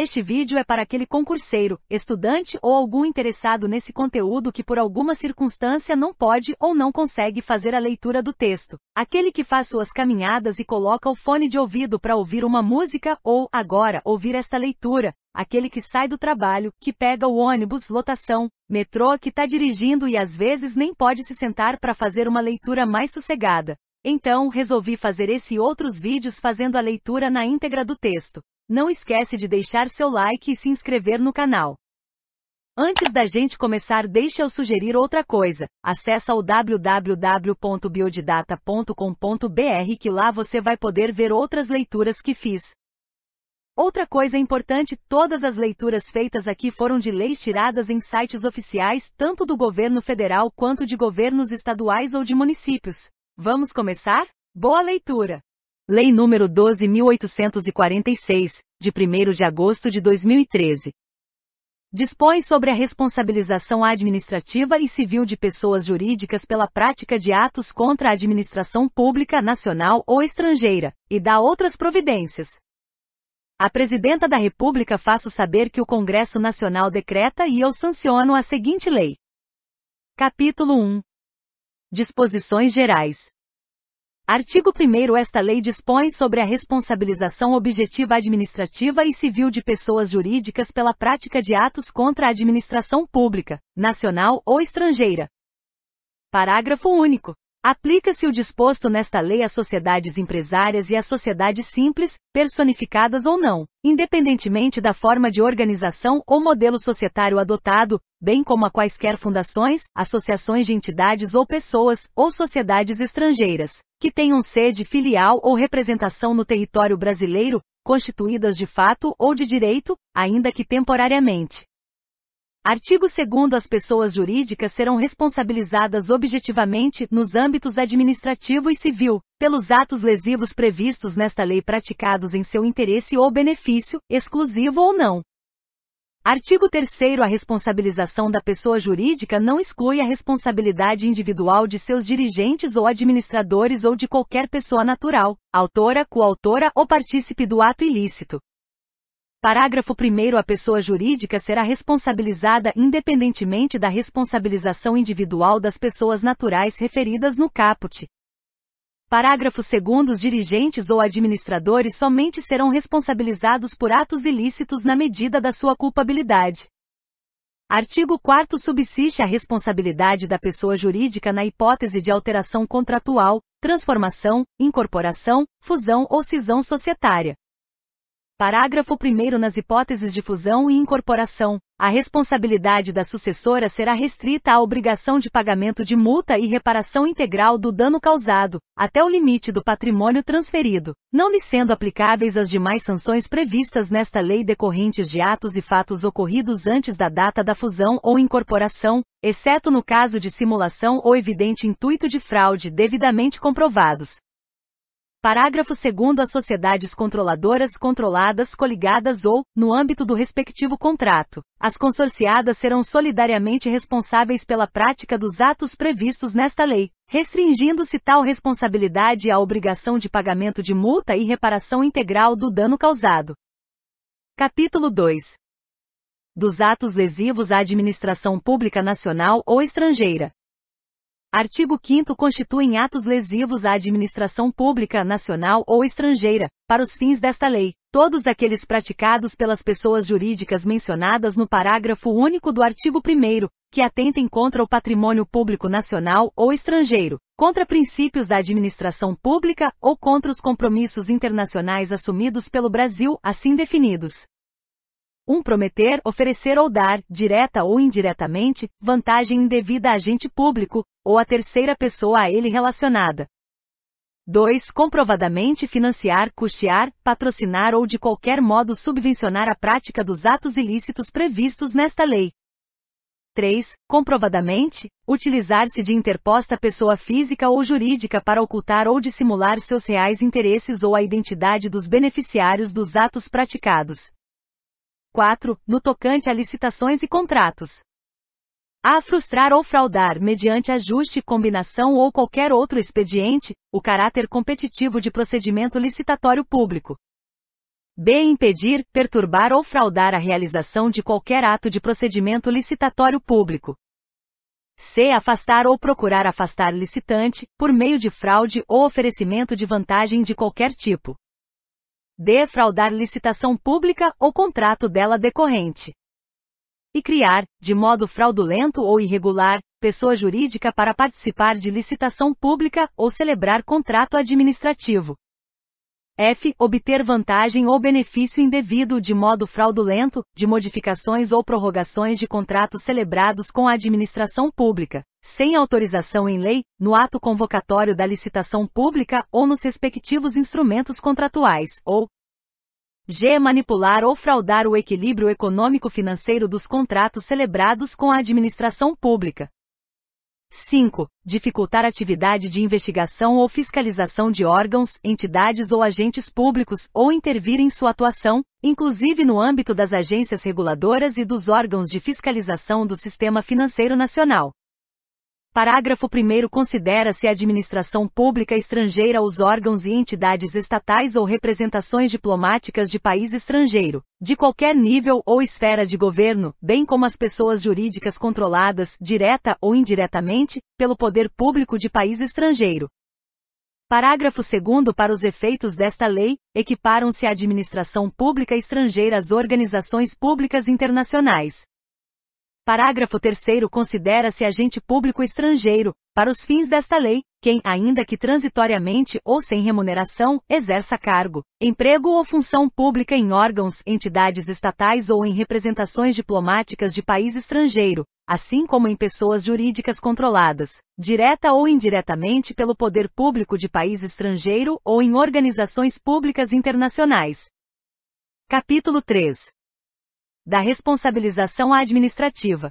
Este vídeo é para aquele concurseiro, estudante ou algum interessado nesse conteúdo que por alguma circunstância não pode ou não consegue fazer a leitura do texto. Aquele que faz suas caminhadas e coloca o fone de ouvido para ouvir uma música ou, agora, ouvir esta leitura. Aquele que sai do trabalho, que pega o ônibus, lotação, metrô, que está dirigindo e às vezes nem pode se sentar para fazer uma leitura mais sossegada. Então, resolvi fazer esse e outros vídeos fazendo a leitura na íntegra do texto. Não esquece de deixar seu like e se inscrever no canal. Antes da gente começar, deixa eu sugerir outra coisa. Acesse o www.biodidata.com.br que lá você vai poder ver outras leituras que fiz. Outra coisa importante, todas as leituras feitas aqui foram de leis tiradas em sites oficiais, tanto do governo federal quanto de governos estaduais ou de municípios. Vamos começar? Boa leitura! Lei nº 12.846, de 1 de agosto de 2013. Dispõe sobre a responsabilização administrativa e civil de pessoas jurídicas pela prática de atos contra a administração pública nacional ou estrangeira, e dá outras providências. A Presidenta da República faço saber que o Congresso Nacional decreta e eu sanciono a seguinte lei. Capítulo 1. Disposições Gerais. Artigo 1 Esta lei dispõe sobre a responsabilização objetiva administrativa e civil de pessoas jurídicas pela prática de atos contra a administração pública, nacional ou estrangeira. Parágrafo único. Aplica-se o disposto nesta lei às sociedades empresárias e às sociedades simples, personificadas ou não, independentemente da forma de organização ou modelo societário adotado, bem como a quaisquer fundações, associações de entidades ou pessoas, ou sociedades estrangeiras, que tenham sede filial ou representação no território brasileiro, constituídas de fato ou de direito, ainda que temporariamente, Artigo 2 As pessoas jurídicas serão responsabilizadas objetivamente, nos âmbitos administrativo e civil, pelos atos lesivos previstos nesta lei praticados em seu interesse ou benefício, exclusivo ou não. Artigo 3 A responsabilização da pessoa jurídica não exclui a responsabilidade individual de seus dirigentes ou administradores ou de qualquer pessoa natural, autora, coautora ou partícipe do ato ilícito, Parágrafo 1 A pessoa jurídica será responsabilizada independentemente da responsabilização individual das pessoas naturais referidas no caput. Parágrafo 2 Os dirigentes ou administradores somente serão responsabilizados por atos ilícitos na medida da sua culpabilidade. Artigo 4 Subsiste a responsabilidade da pessoa jurídica na hipótese de alteração contratual, transformação, incorporação, fusão ou cisão societária. Parágrafo 1 Nas hipóteses de fusão e incorporação, a responsabilidade da sucessora será restrita à obrigação de pagamento de multa e reparação integral do dano causado, até o limite do patrimônio transferido, não lhe sendo aplicáveis as demais sanções previstas nesta lei decorrentes de atos e fatos ocorridos antes da data da fusão ou incorporação, exceto no caso de simulação ou evidente intuito de fraude devidamente comprovados. Parágrafo 2 As sociedades controladoras controladas coligadas ou, no âmbito do respectivo contrato, as consorciadas serão solidariamente responsáveis pela prática dos atos previstos nesta lei, restringindo-se tal responsabilidade à obrigação de pagamento de multa e reparação integral do dano causado. Capítulo 2 Dos atos lesivos à administração pública nacional ou estrangeira, Artigo 5 constituem atos lesivos à administração pública nacional ou estrangeira, para os fins desta lei, todos aqueles praticados pelas pessoas jurídicas mencionadas no parágrafo único do artigo 1 que atentem contra o patrimônio público nacional ou estrangeiro, contra princípios da administração pública ou contra os compromissos internacionais assumidos pelo Brasil, assim definidos. 1. Um, prometer, oferecer ou dar, direta ou indiretamente, vantagem indevida a agente público, ou a terceira pessoa a ele relacionada. 2. Comprovadamente financiar, custear, patrocinar ou de qualquer modo subvencionar a prática dos atos ilícitos previstos nesta lei. 3. Comprovadamente, utilizar-se de interposta pessoa física ou jurídica para ocultar ou dissimular seus reais interesses ou a identidade dos beneficiários dos atos praticados. 4. No tocante a licitações e contratos. A frustrar ou fraudar, mediante ajuste, combinação ou qualquer outro expediente, o caráter competitivo de procedimento licitatório público. B. Impedir, perturbar ou fraudar a realização de qualquer ato de procedimento licitatório público. C. Afastar ou procurar afastar licitante, por meio de fraude ou oferecimento de vantagem de qualquer tipo defraudar licitação pública ou contrato dela decorrente. E criar, de modo fraudulento ou irregular, pessoa jurídica para participar de licitação pública ou celebrar contrato administrativo, F. Obter vantagem ou benefício indevido de modo fraudulento, de modificações ou prorrogações de contratos celebrados com a administração pública, sem autorização em lei, no ato convocatório da licitação pública ou nos respectivos instrumentos contratuais, ou G. Manipular ou fraudar o equilíbrio econômico-financeiro dos contratos celebrados com a administração pública, 5. Dificultar atividade de investigação ou fiscalização de órgãos, entidades ou agentes públicos ou intervir em sua atuação, inclusive no âmbito das agências reguladoras e dos órgãos de fiscalização do Sistema Financeiro Nacional. Parágrafo 1 Considera-se administração pública estrangeira os órgãos e entidades estatais ou representações diplomáticas de país estrangeiro, de qualquer nível ou esfera de governo, bem como as pessoas jurídicas controladas, direta ou indiretamente, pelo poder público de país estrangeiro. Parágrafo 2 Para os efeitos desta lei, equiparam-se à administração pública estrangeira as organizações públicas internacionais Parágrafo 3 Considera-se agente público estrangeiro, para os fins desta lei, quem, ainda que transitoriamente ou sem remuneração, exerça cargo, emprego ou função pública em órgãos, entidades estatais ou em representações diplomáticas de país estrangeiro, assim como em pessoas jurídicas controladas, direta ou indiretamente pelo poder público de país estrangeiro ou em organizações públicas internacionais. Capítulo 3 da responsabilização administrativa.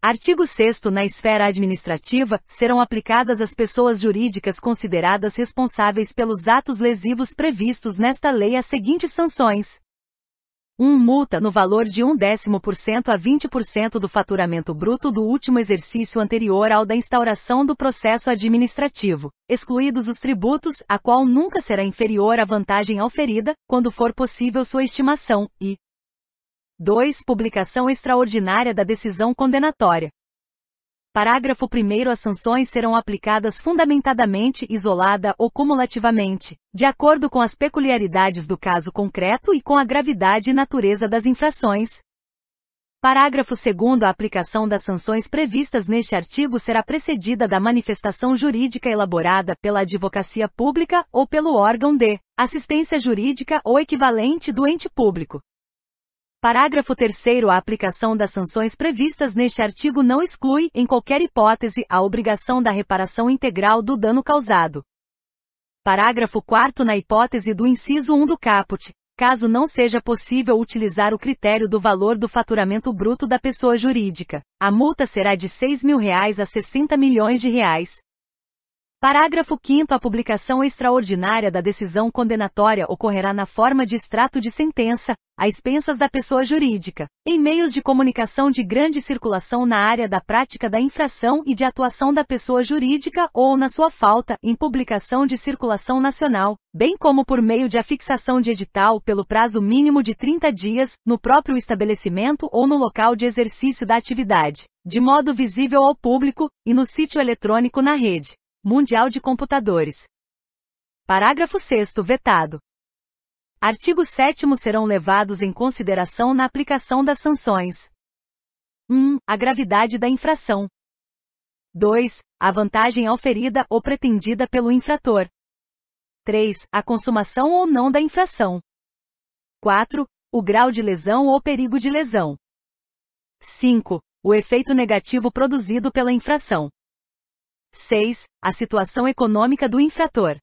Artigo 6 Na esfera administrativa, serão aplicadas às pessoas jurídicas consideradas responsáveis pelos atos lesivos previstos nesta lei as seguintes sanções. 1. Um, multa no valor de 1 um décimo por cento a 20% do faturamento bruto do último exercício anterior ao da instauração do processo administrativo, excluídos os tributos, a qual nunca será inferior à vantagem auferida, quando for possível sua estimação, e 2. Publicação extraordinária da decisão condenatória. Parágrafo 1 As sanções serão aplicadas fundamentadamente, isolada ou cumulativamente, de acordo com as peculiaridades do caso concreto e com a gravidade e natureza das infrações. Parágrafo 2 A aplicação das sanções previstas neste artigo será precedida da manifestação jurídica elaborada pela advocacia pública ou pelo órgão de assistência jurídica ou equivalente do ente público, Parágrafo 3 A aplicação das sanções previstas neste artigo não exclui, em qualquer hipótese, a obrigação da reparação integral do dano causado. Parágrafo 4 Na hipótese do inciso 1 do caput, caso não seja possível utilizar o critério do valor do faturamento bruto da pessoa jurídica, a multa será de R$ 6 mil reais a 60 milhões de reais, Parágrafo 5 A publicação extraordinária da decisão condenatória ocorrerá na forma de extrato de sentença, a expensas da pessoa jurídica, em meios de comunicação de grande circulação na área da prática da infração e de atuação da pessoa jurídica ou, na sua falta, em publicação de circulação nacional, bem como por meio de afixação de edital pelo prazo mínimo de 30 dias, no próprio estabelecimento ou no local de exercício da atividade, de modo visível ao público, e no sítio eletrônico na rede. Mundial de Computadores. Parágrafo 6 vetado. Artigo 7 serão levados em consideração na aplicação das sanções. 1. A gravidade da infração. 2. A vantagem oferida ou pretendida pelo infrator. 3. A consumação ou não da infração. 4. O grau de lesão ou perigo de lesão. 5. O efeito negativo produzido pela infração. 6. A situação econômica do infrator.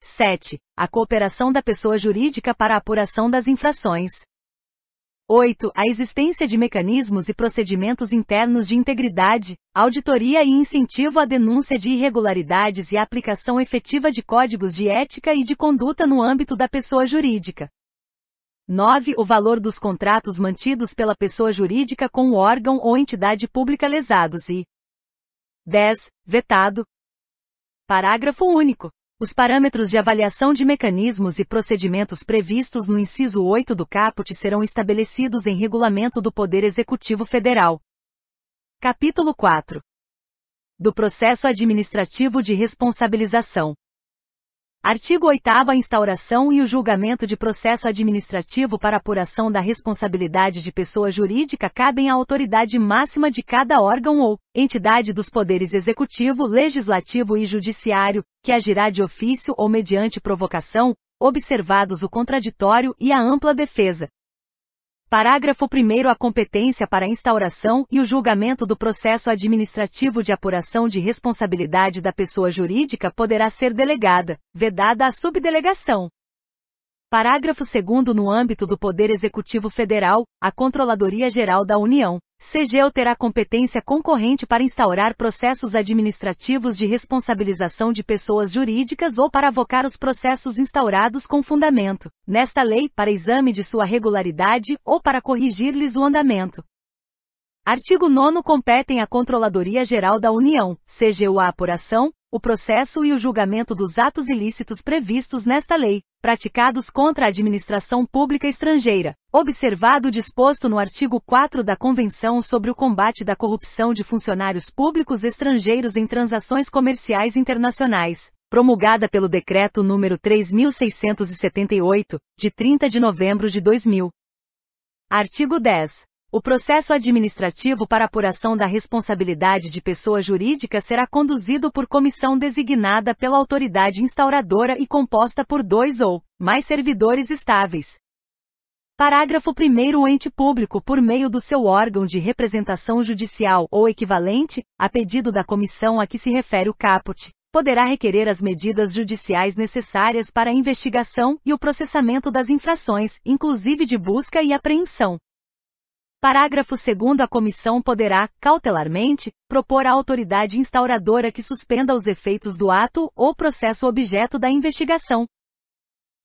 7. A cooperação da pessoa jurídica para a apuração das infrações. 8. A existência de mecanismos e procedimentos internos de integridade, auditoria e incentivo à denúncia de irregularidades e aplicação efetiva de códigos de ética e de conduta no âmbito da pessoa jurídica. 9. O valor dos contratos mantidos pela pessoa jurídica com o órgão ou entidade pública lesados e 10. Vetado. Parágrafo único. Os parâmetros de avaliação de mecanismos e procedimentos previstos no inciso 8 do caput serão estabelecidos em regulamento do Poder Executivo Federal. Capítulo 4. Do processo administrativo de responsabilização. Artigo 8 A instauração e o julgamento de processo administrativo para apuração da responsabilidade de pessoa jurídica cabem à autoridade máxima de cada órgão ou entidade dos poderes executivo, legislativo e judiciário, que agirá de ofício ou mediante provocação, observados o contraditório e a ampla defesa. Parágrafo 1 A competência para a instauração e o julgamento do processo administrativo de apuração de responsabilidade da pessoa jurídica poderá ser delegada, vedada a subdelegação. Parágrafo 2 No âmbito do Poder Executivo Federal, a Controladoria Geral da União, CGEL terá competência concorrente para instaurar processos administrativos de responsabilização de pessoas jurídicas ou para avocar os processos instaurados com fundamento, nesta lei, para exame de sua regularidade ou para corrigir-lhes o andamento. Artigo 9 competem à Controladoria Geral da União, CGU a apuração, o processo e o julgamento dos atos ilícitos previstos nesta lei, praticados contra a administração pública estrangeira, observado o disposto no artigo 4 da Convenção sobre o Combate da Corrupção de Funcionários Públicos Estrangeiros em Transações Comerciais Internacionais, promulgada pelo Decreto nº 3678, de 30 de novembro de 2000. Artigo 10. O processo administrativo para apuração da responsabilidade de pessoa jurídica será conduzido por comissão designada pela autoridade instauradora e composta por dois ou mais servidores estáveis. Parágrafo 1 O ente público, por meio do seu órgão de representação judicial ou equivalente, a pedido da comissão a que se refere o caput, poderá requerer as medidas judiciais necessárias para a investigação e o processamento das infrações, inclusive de busca e apreensão. Parágrafo 2 A comissão poderá, cautelarmente, propor à autoridade instauradora que suspenda os efeitos do ato ou processo objeto da investigação.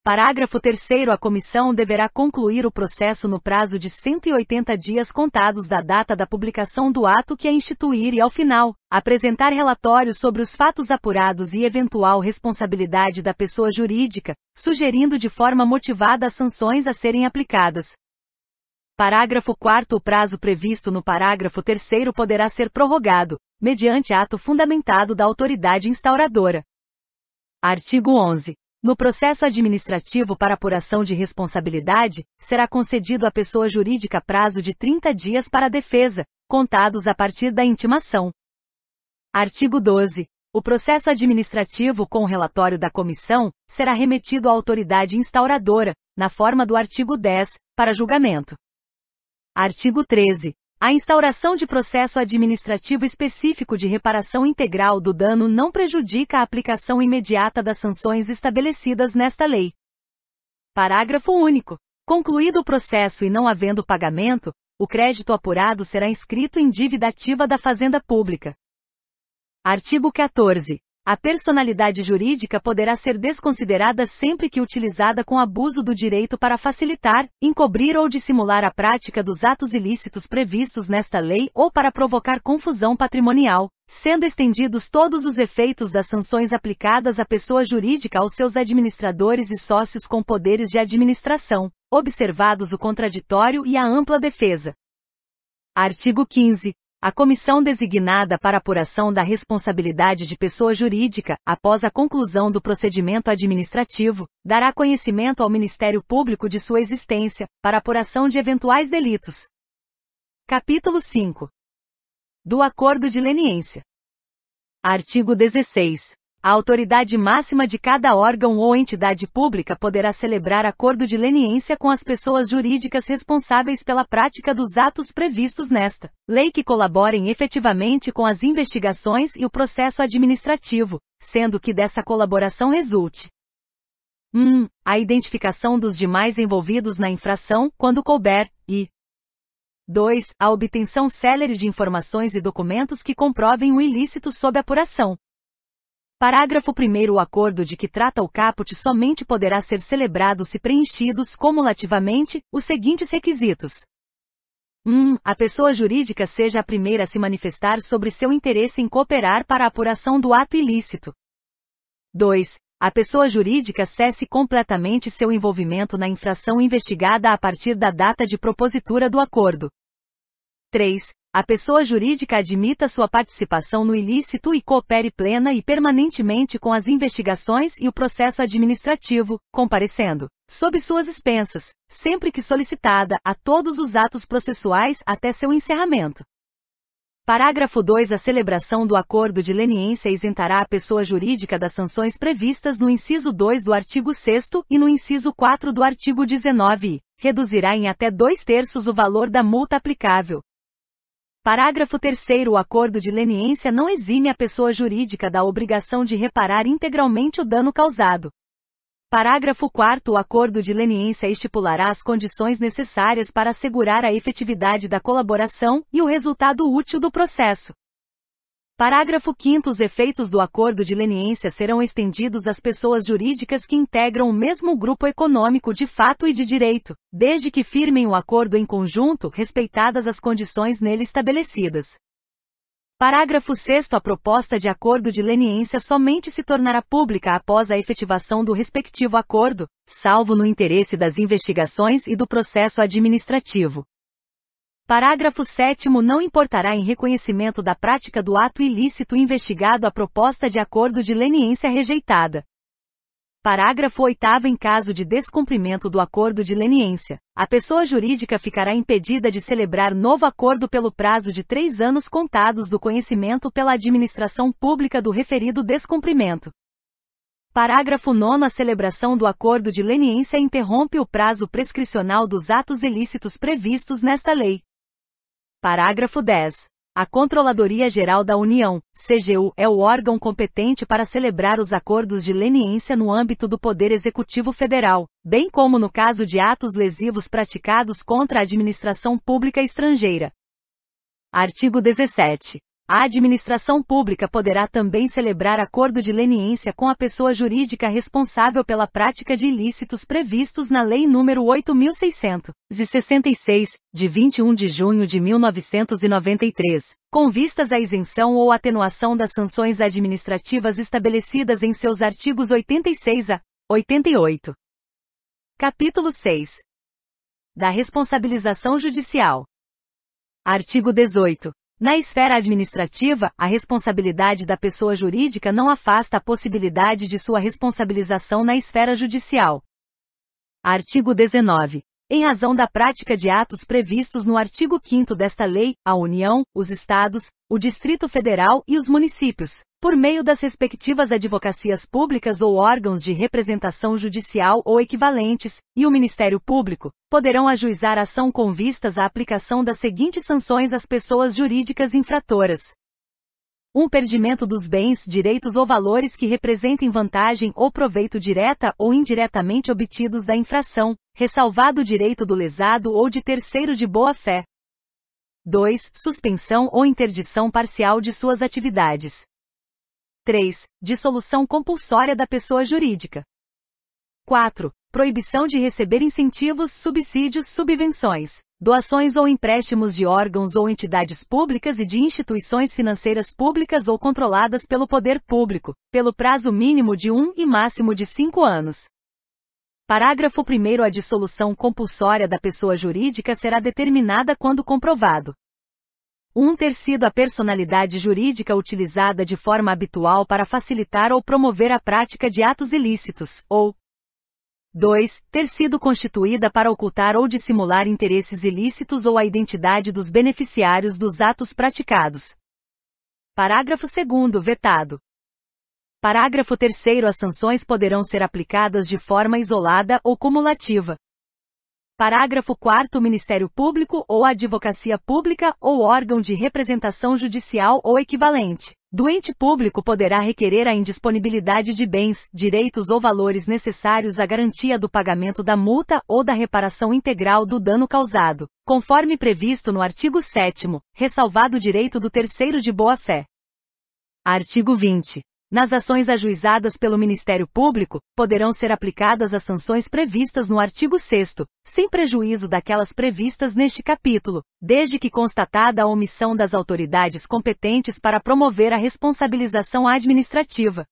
Parágrafo 3 A comissão deverá concluir o processo no prazo de 180 dias contados da data da publicação do ato que a instituir e, ao final, apresentar relatórios sobre os fatos apurados e eventual responsabilidade da pessoa jurídica, sugerindo de forma motivada as sanções a serem aplicadas. Parágrafo 4 O prazo previsto no parágrafo 3 poderá ser prorrogado, mediante ato fundamentado da autoridade instauradora. Artigo 11. No processo administrativo para apuração de responsabilidade, será concedido à pessoa jurídica prazo de 30 dias para defesa, contados a partir da intimação. Artigo 12. O processo administrativo com relatório da comissão será remetido à autoridade instauradora, na forma do artigo 10, para julgamento. Artigo 13. A instauração de processo administrativo específico de reparação integral do dano não prejudica a aplicação imediata das sanções estabelecidas nesta lei. Parágrafo único. Concluído o processo e não havendo pagamento, o crédito apurado será inscrito em dívida ativa da Fazenda Pública. Artigo 14. A personalidade jurídica poderá ser desconsiderada sempre que utilizada com abuso do direito para facilitar, encobrir ou dissimular a prática dos atos ilícitos previstos nesta lei ou para provocar confusão patrimonial, sendo estendidos todos os efeitos das sanções aplicadas à pessoa jurídica aos seus administradores e sócios com poderes de administração, observados o contraditório e a ampla defesa. Artigo 15. A comissão designada para apuração da responsabilidade de pessoa jurídica, após a conclusão do procedimento administrativo, dará conhecimento ao Ministério Público de sua existência, para apuração de eventuais delitos. Capítulo 5. Do Acordo de Leniência. Artigo 16. A autoridade máxima de cada órgão ou entidade pública poderá celebrar acordo de leniência com as pessoas jurídicas responsáveis pela prática dos atos previstos nesta lei que colaborem efetivamente com as investigações e o processo administrativo, sendo que dessa colaboração resulte 1. Um, a identificação dos demais envolvidos na infração, quando couber, e 2. A obtenção célere de informações e documentos que comprovem o ilícito sob apuração. Parágrafo 1 O acordo de que trata o caput somente poderá ser celebrado se preenchidos cumulativamente os seguintes requisitos. 1. a pessoa jurídica seja a primeira a se manifestar sobre seu interesse em cooperar para a apuração do ato ilícito. 2. A pessoa jurídica cesse completamente seu envolvimento na infração investigada a partir da data de propositura do acordo. 3 a pessoa jurídica admita sua participação no ilícito e coopere plena e permanentemente com as investigações e o processo administrativo, comparecendo, sob suas expensas, sempre que solicitada, a todos os atos processuais até seu encerramento. Parágrafo 2 A celebração do acordo de leniência isentará a pessoa jurídica das sanções previstas no inciso 2 do artigo 6 e no inciso 4 do artigo 19 e reduzirá em até dois terços o valor da multa aplicável, Parágrafo 3 O acordo de leniência não exime a pessoa jurídica da obrigação de reparar integralmente o dano causado. Parágrafo 4 O acordo de leniência estipulará as condições necessárias para assegurar a efetividade da colaboração e o resultado útil do processo. Parágrafo 5 Os efeitos do acordo de leniência serão estendidos às pessoas jurídicas que integram o mesmo grupo econômico de fato e de direito, desde que firmem o acordo em conjunto, respeitadas as condições nele estabelecidas. Parágrafo 6 A proposta de acordo de leniência somente se tornará pública após a efetivação do respectivo acordo, salvo no interesse das investigações e do processo administrativo. Parágrafo 7 Não importará em reconhecimento da prática do ato ilícito investigado a proposta de acordo de leniência rejeitada. Parágrafo 8 Em caso de descumprimento do acordo de leniência, a pessoa jurídica ficará impedida de celebrar novo acordo pelo prazo de três anos contados do conhecimento pela administração pública do referido descumprimento. Parágrafo 9 A celebração do acordo de leniência interrompe o prazo prescricional dos atos ilícitos previstos nesta lei. Parágrafo 10. A Controladoria Geral da União, CGU, é o órgão competente para celebrar os acordos de leniência no âmbito do Poder Executivo Federal, bem como no caso de atos lesivos praticados contra a administração pública estrangeira. Artigo 17. A administração pública poderá também celebrar acordo de leniência com a pessoa jurídica responsável pela prática de ilícitos previstos na Lei nº 8666, de 21 de junho de 1993, com vistas à isenção ou atenuação das sanções administrativas estabelecidas em seus artigos 86 a 88. Capítulo 6. Da responsabilização judicial. Artigo 18. Na esfera administrativa, a responsabilidade da pessoa jurídica não afasta a possibilidade de sua responsabilização na esfera judicial. Artigo 19. Em razão da prática de atos previstos no artigo 5 desta lei, a União, os Estados, o Distrito Federal e os municípios, por meio das respectivas advocacias públicas ou órgãos de representação judicial ou equivalentes, e o Ministério Público, poderão ajuizar ação com vistas à aplicação das seguintes sanções às pessoas jurídicas infratoras um perdimento dos bens, direitos ou valores que representem vantagem ou proveito direta ou indiretamente obtidos da infração, ressalvado o direito do lesado ou de terceiro de boa-fé. 2. Suspensão ou interdição parcial de suas atividades. 3. Dissolução compulsória da pessoa jurídica. 4. Proibição de receber incentivos, subsídios, subvenções doações ou empréstimos de órgãos ou entidades públicas e de instituições financeiras públicas ou controladas pelo poder público, pelo prazo mínimo de um e máximo de cinco anos. Parágrafo 1 A dissolução compulsória da pessoa jurídica será determinada quando comprovado. 1 um ter sido a personalidade jurídica utilizada de forma habitual para facilitar ou promover a prática de atos ilícitos, ou 2. Ter sido constituída para ocultar ou dissimular interesses ilícitos ou a identidade dos beneficiários dos atos praticados. Parágrafo 2. Vetado. Parágrafo 3. As sanções poderão ser aplicadas de forma isolada ou cumulativa. Parágrafo 4. Ministério Público ou Advocacia Pública ou órgão de representação judicial ou equivalente Doente público poderá requerer a indisponibilidade de bens, direitos ou valores necessários à garantia do pagamento da multa ou da reparação integral do dano causado, conforme previsto no artigo 7 ressalvado o direito do terceiro de boa-fé. Artigo 20. Nas ações ajuizadas pelo Ministério Público, poderão ser aplicadas as sanções previstas no artigo 6 sem prejuízo daquelas previstas neste capítulo, desde que constatada a omissão das autoridades competentes para promover a responsabilização administrativa.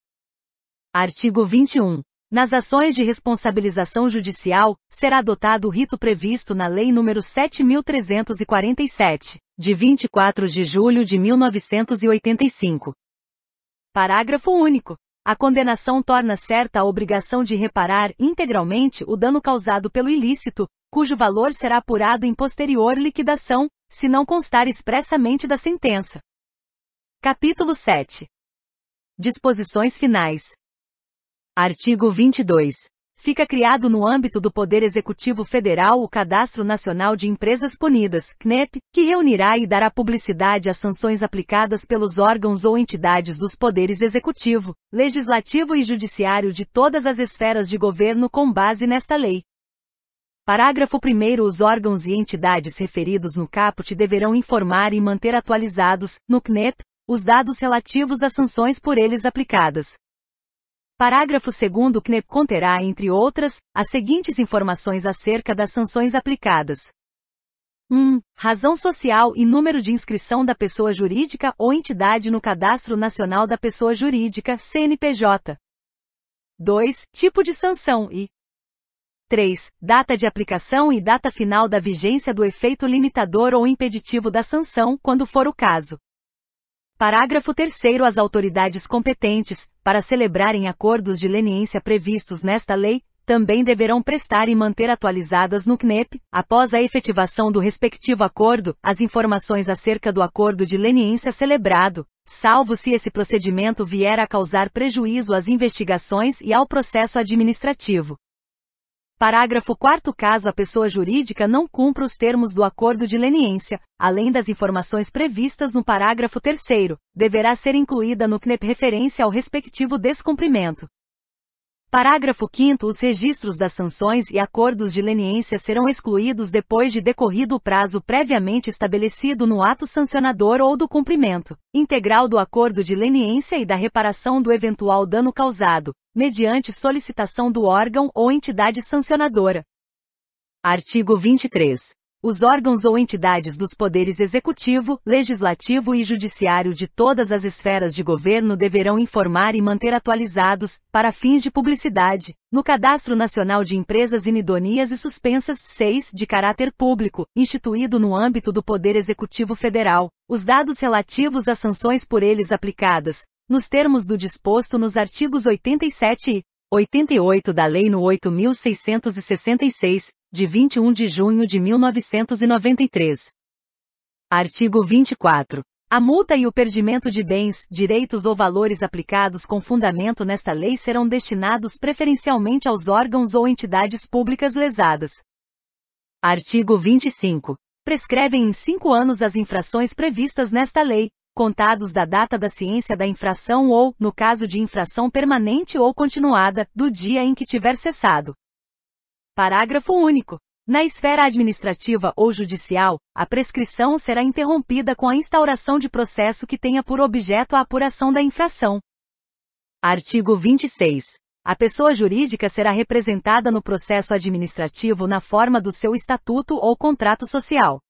Artigo 21. Nas ações de responsabilização judicial, será adotado o rito previsto na Lei nº 7.347, de 24 de julho de 1985, Parágrafo único. A condenação torna certa a obrigação de reparar integralmente o dano causado pelo ilícito, cujo valor será apurado em posterior liquidação, se não constar expressamente da sentença. Capítulo 7. Disposições finais. Artigo 22 fica criado no âmbito do Poder Executivo Federal o Cadastro Nacional de Empresas Punidas, CNEP, que reunirá e dará publicidade às sanções aplicadas pelos órgãos ou entidades dos poderes executivo, legislativo e judiciário de todas as esferas de governo com base nesta lei. Parágrafo 1 Os órgãos e entidades referidos no caput deverão informar e manter atualizados, no CNEP, os dados relativos às sanções por eles aplicadas, Parágrafo 2 CNEP conterá, entre outras, as seguintes informações acerca das sanções aplicadas. 1. Razão social e número de inscrição da pessoa jurídica ou entidade no Cadastro Nacional da Pessoa Jurídica, CNPJ. 2. Tipo de sanção e 3. Data de aplicação e data final da vigência do efeito limitador ou impeditivo da sanção, quando for o caso. Parágrafo 3 As autoridades competentes, para celebrarem acordos de leniência previstos nesta lei, também deverão prestar e manter atualizadas no CNEP, após a efetivação do respectivo acordo, as informações acerca do acordo de leniência celebrado, salvo se esse procedimento vier a causar prejuízo às investigações e ao processo administrativo. Parágrafo 4 Caso a pessoa jurídica não cumpra os termos do acordo de leniência, além das informações previstas no parágrafo 3 deverá ser incluída no CNEP referência ao respectivo descumprimento. Parágrafo 5 Os registros das sanções e acordos de leniência serão excluídos depois de decorrido o prazo previamente estabelecido no ato sancionador ou do cumprimento integral do acordo de leniência e da reparação do eventual dano causado, mediante solicitação do órgão ou entidade sancionadora. Artigo 23 os órgãos ou entidades dos poderes executivo, legislativo e judiciário de todas as esferas de governo deverão informar e manter atualizados, para fins de publicidade, no Cadastro Nacional de Empresas Inidôneas e Suspensas 6 de caráter público, instituído no âmbito do Poder Executivo Federal, os dados relativos às sanções por eles aplicadas, nos termos do disposto nos artigos 87 e 88 da Lei no 8666, de 21 de junho de 1993. Artigo 24. A multa e o perdimento de bens, direitos ou valores aplicados com fundamento nesta lei serão destinados preferencialmente aos órgãos ou entidades públicas lesadas. Artigo 25. Prescrevem em cinco anos as infrações previstas nesta lei, contados da data da ciência da infração ou, no caso de infração permanente ou continuada, do dia em que tiver cessado. Parágrafo único. Na esfera administrativa ou judicial, a prescrição será interrompida com a instauração de processo que tenha por objeto a apuração da infração. Artigo 26. A pessoa jurídica será representada no processo administrativo na forma do seu estatuto ou contrato social.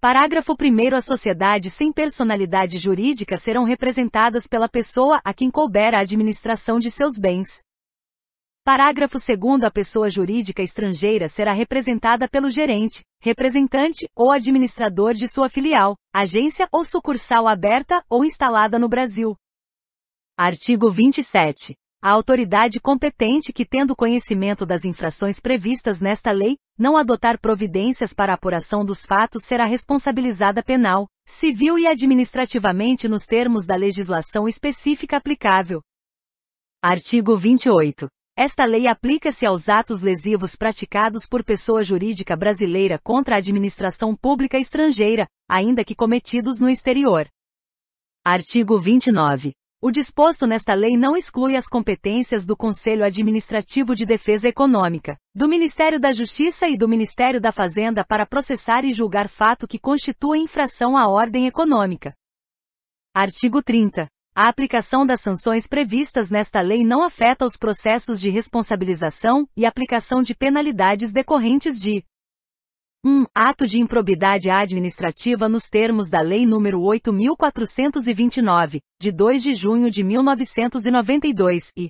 Parágrafo 1 As sociedades sem personalidade jurídica serão representadas pela pessoa a quem couber a administração de seus bens. Parágrafo 2 A pessoa jurídica estrangeira será representada pelo gerente, representante ou administrador de sua filial, agência ou sucursal aberta ou instalada no Brasil. Artigo 27. A autoridade competente que, tendo conhecimento das infrações previstas nesta lei, não adotar providências para apuração dos fatos será responsabilizada penal, civil e administrativamente nos termos da legislação específica aplicável. Artigo 28. Esta lei aplica-se aos atos lesivos praticados por pessoa jurídica brasileira contra a administração pública estrangeira, ainda que cometidos no exterior. Artigo 29. O disposto nesta lei não exclui as competências do Conselho Administrativo de Defesa Econômica, do Ministério da Justiça e do Ministério da Fazenda para processar e julgar fato que constitua infração à ordem econômica. Artigo 30. A aplicação das sanções previstas nesta lei não afeta os processos de responsabilização e aplicação de penalidades decorrentes de 1. Um, ato de improbidade administrativa nos termos da Lei nº 8.429, de 2 de junho de 1992, e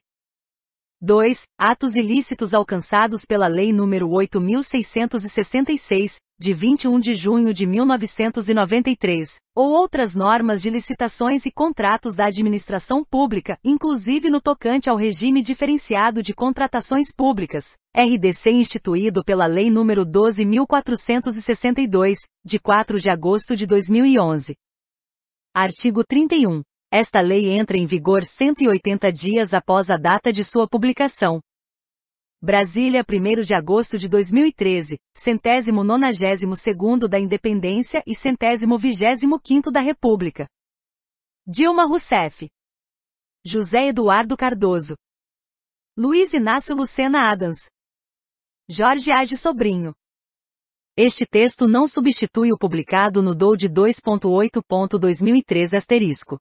2. Atos ilícitos alcançados pela Lei nº 8.666, de 21 de junho de 1993, ou outras normas de licitações e contratos da administração pública, inclusive no tocante ao regime diferenciado de contratações públicas, RDC instituído pela Lei nº 12.462, de 4 de agosto de 2011. Artigo 31. Esta lei entra em vigor 180 dias após a data de sua publicação, Brasília, 1 de agosto de 2013, centésimo nonagésimo segundo da Independência e centésimo vigésimo quinto da República. Dilma Rousseff. José Eduardo Cardoso. Luiz Inácio Lucena Adams. Jorge Age Sobrinho. Este texto não substitui o publicado no DOU de 2.8.2003 asterisco.